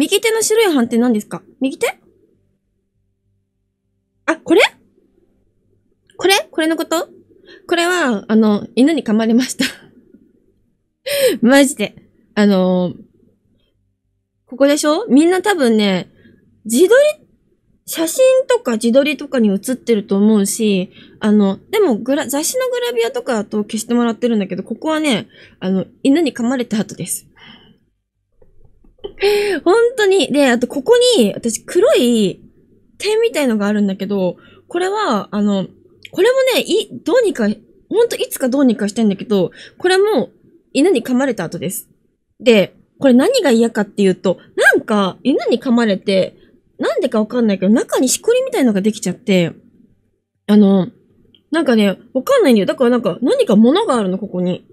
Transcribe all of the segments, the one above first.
右手の白い斑定何ですか右手あ、これこれこれのことこれは、あの、犬に噛まれました マジで。あのー、ここでしょみんな多分ね、自撮り、写真とか自撮りとかに写ってると思うし、あの、でもグラ、雑誌のグラビアとかだと消してもらってるんだけど、ここはね、あの、犬に噛まれた後です。本当に。で、あとここに、私黒い点みたいのがあるんだけど、これは、あの、これもね、い、どうにか、ほんといつかどうにかしたいんだけど、これも犬に噛まれた後です。で、これ何が嫌かっていうと、なんか犬に噛まれて、なんでかわかんないけど、中にしこりみたいのができちゃって、あの、なんかね、わかんないんだよ。だからなんか何か物があるの、ここに。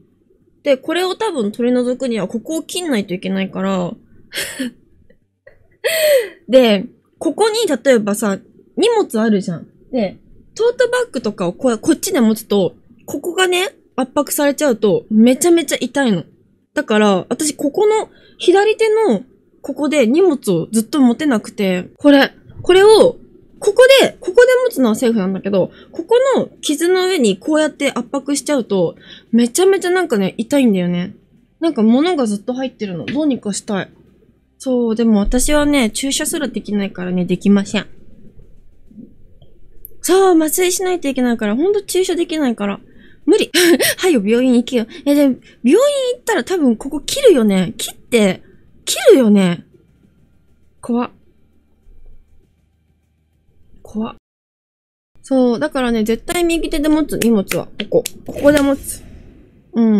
で、これを多分取り除くには、ここを切んないといけないから、で、ここに例えばさ、荷物あるじゃん。で、トートバッグとかをここっちで持つと、ここがね、圧迫されちゃうと、めちゃめちゃ痛いの。だから、私、ここの、左手の、ここで荷物をずっと持てなくて、これ、これを、ここで、ここで持つのはセーフなんだけど、ここの傷の上にこうやって圧迫しちゃうと、めちゃめちゃなんかね、痛いんだよね。なんか物がずっと入ってるの。どうにかしたい。そう、でも私はね、注射すらできないからね、できません。そう、麻酔しないといけないから、ほんと注射できないから。無理。はよ、病院行けよ。え、でも、病院行ったら多分ここ切るよね。切って、切るよね。怖っ。怖っ。そう、だからね、絶対右手で持つ、荷物は。ここ。ここで持つ。うん。